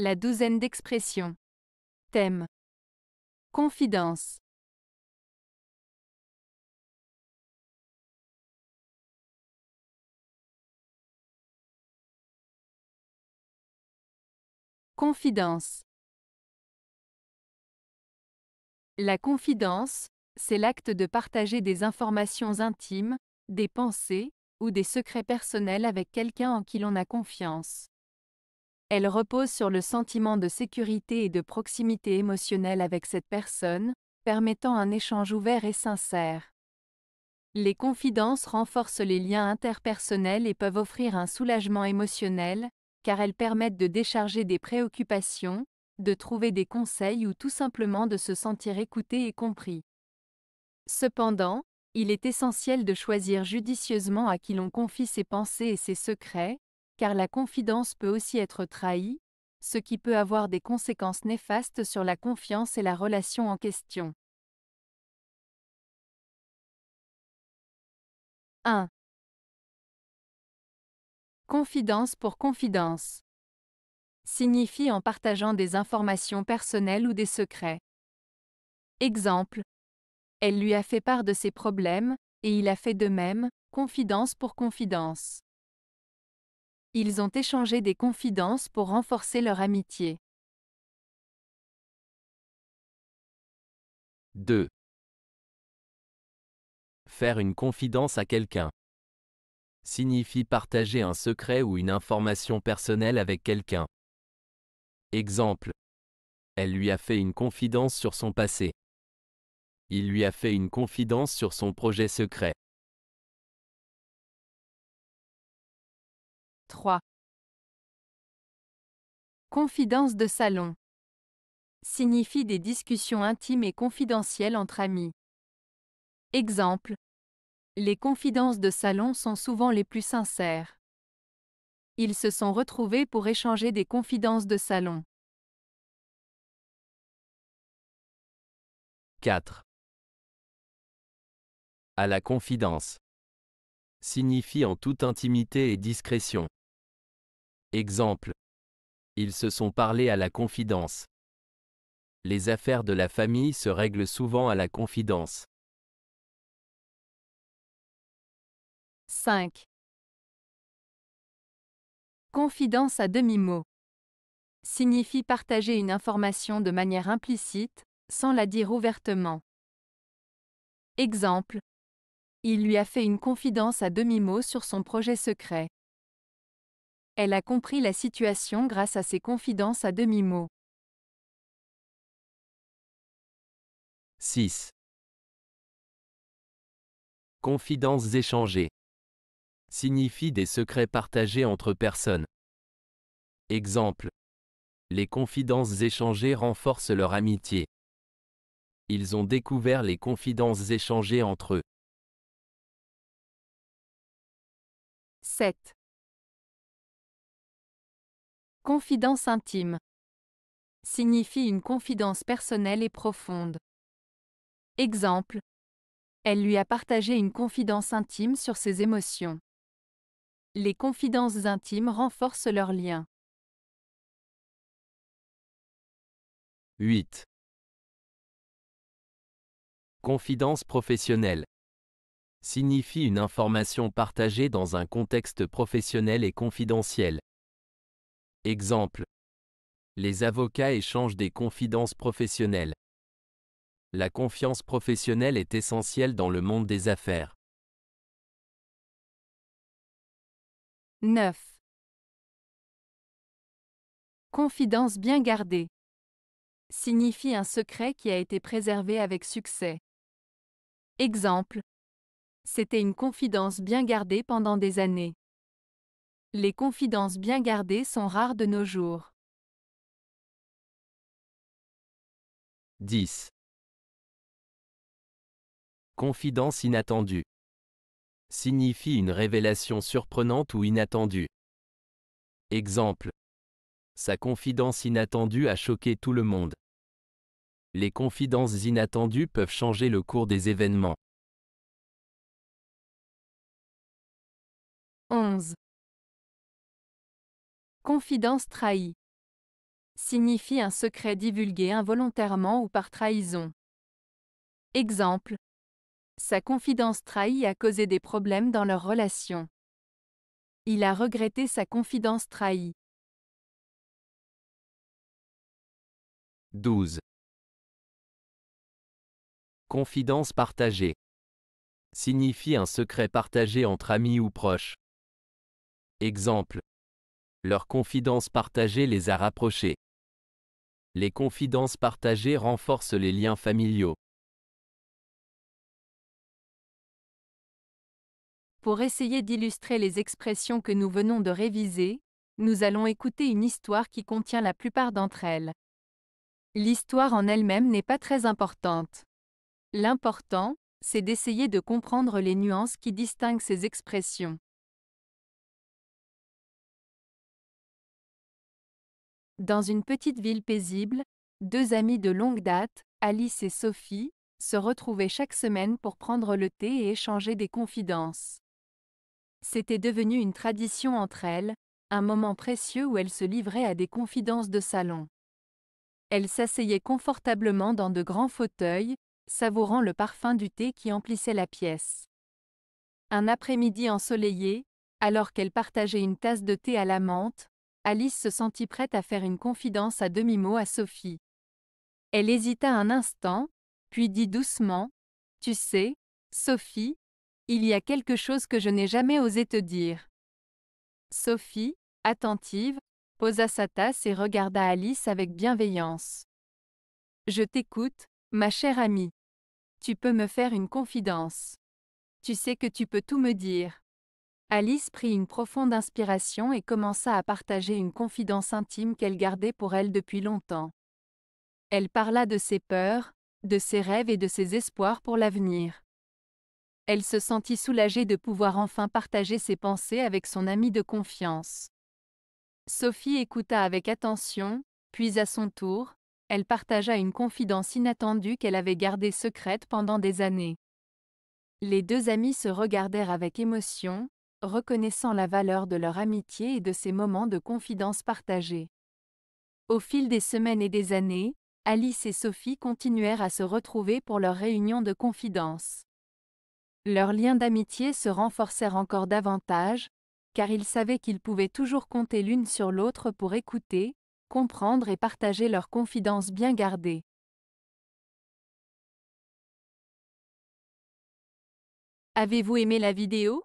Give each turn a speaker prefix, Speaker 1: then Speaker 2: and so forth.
Speaker 1: La douzaine d'expressions. Thème. Confidence. Confidence.
Speaker 2: La confidence, c'est l'acte de partager des informations intimes, des pensées, ou des secrets personnels avec quelqu'un en qui l'on a confiance. Elle repose sur le sentiment de sécurité et de proximité émotionnelle avec cette personne, permettant un échange ouvert et sincère. Les confidences renforcent les liens interpersonnels et peuvent offrir un soulagement émotionnel, car elles permettent de décharger des préoccupations, de trouver des conseils ou tout simplement de se sentir écouté et compris. Cependant, il est essentiel de choisir judicieusement à qui l'on confie ses pensées et ses secrets, car la confidence peut aussi être trahie, ce qui peut avoir des conséquences néfastes sur la confiance et la relation en question. 1. Confidence pour confidence signifie en partageant des informations personnelles ou des secrets. Exemple. Elle lui a fait part de ses problèmes, et il a fait de même, confidence pour confidence. Ils ont échangé des confidences pour renforcer leur amitié.
Speaker 3: 2. Faire une confidence à quelqu'un signifie partager un secret ou une information personnelle avec quelqu'un. Exemple. Elle lui a fait une confidence sur son passé. Il lui a fait une confidence sur son projet secret.
Speaker 1: 3.
Speaker 2: Confidence de salon. Signifie des discussions intimes et confidentielles entre amis. Exemple. Les confidences de salon sont souvent les plus sincères. Ils se sont retrouvés pour échanger des confidences de salon.
Speaker 1: 4. À la confidence.
Speaker 3: Signifie en toute intimité et discrétion. Exemple. Ils se sont parlé à la confidence. Les affaires de la famille se règlent souvent à la confidence.
Speaker 2: 5. Confidence à demi-mot. Signifie partager une information de manière implicite, sans la dire ouvertement. Exemple. Il lui a fait une confidence à demi-mot sur son projet secret. Elle a compris la situation grâce à ses confidences à demi-mot.
Speaker 3: 6. Confidences échangées. Signifie des secrets partagés entre personnes. Exemple. Les confidences échangées renforcent leur amitié. Ils ont découvert les confidences échangées entre eux.
Speaker 1: 7.
Speaker 2: Confidence intime signifie une confidence personnelle et profonde. Exemple. Elle lui a partagé une confidence intime sur ses émotions. Les confidences intimes renforcent leurs liens.
Speaker 1: 8.
Speaker 3: Confidence professionnelle signifie une information partagée dans un contexte professionnel et confidentiel. Exemple. Les avocats échangent des confidences professionnelles. La confiance professionnelle est essentielle dans le monde des affaires.
Speaker 1: 9.
Speaker 2: Confidence bien gardée signifie un secret qui a été préservé avec succès. Exemple. C'était une confidence bien gardée pendant des années. Les confidences bien gardées sont
Speaker 1: rares de nos jours. 10.
Speaker 3: Confidence inattendue. Signifie une révélation surprenante ou inattendue. Exemple. Sa confidence inattendue a choqué tout le monde. Les confidences inattendues peuvent changer le cours des événements.
Speaker 1: 11.
Speaker 2: Confidence trahie signifie un secret divulgué involontairement ou par trahison. Exemple. Sa confidence trahie a causé des problèmes dans leur relation. Il a regretté sa confidence trahie.
Speaker 1: 12.
Speaker 3: Confidence partagée. Signifie un secret partagé entre amis ou proches. Exemple. Leur confidence partagée les a rapprochés. Les confidences partagées renforcent les liens familiaux.
Speaker 2: Pour essayer d'illustrer les expressions que nous venons de réviser, nous allons écouter une histoire qui contient la plupart d'entre elles. L'histoire en elle-même n'est pas très importante. L'important, c'est d'essayer de comprendre les nuances qui distinguent ces expressions. Dans une petite ville paisible, deux amies de longue date, Alice et Sophie, se retrouvaient chaque semaine pour prendre le thé et échanger des confidences. C'était devenu une tradition entre elles, un moment précieux où elles se livraient à des confidences de salon. Elles s'asseyaient confortablement dans de grands fauteuils, savourant le parfum du thé qui emplissait la pièce. Un après-midi ensoleillé, alors qu'elles partageaient une tasse de thé à la menthe, Alice se sentit prête à faire une confidence à demi-mot à Sophie. Elle hésita un instant, puis dit doucement Tu sais, Sophie, il y a quelque chose que je n'ai jamais osé te dire. Sophie, attentive, posa sa tasse et regarda Alice avec bienveillance. Je t'écoute, ma chère amie. Tu peux me faire une confidence. Tu sais que tu peux tout me dire. Alice prit une profonde inspiration et commença à partager une confidence intime qu'elle gardait pour elle depuis longtemps. Elle parla de ses peurs, de ses rêves et de ses espoirs pour l'avenir. Elle se sentit soulagée de pouvoir enfin partager ses pensées avec son amie de confiance. Sophie écouta avec attention, puis à son tour, elle partagea une confidence inattendue qu'elle avait gardée secrète pendant des années. Les deux amies se regardèrent avec émotion, reconnaissant la valeur de leur amitié et de ces moments de confidence partagés. Au fil des semaines et des années, Alice et Sophie continuèrent à se retrouver pour leurs réunions de confidence. Leurs liens d'amitié se renforcèrent encore davantage, car ils savaient qu'ils pouvaient toujours compter l'une sur l'autre pour écouter, comprendre et partager leurs confidences bien gardées.
Speaker 1: Avez-vous aimé la
Speaker 2: vidéo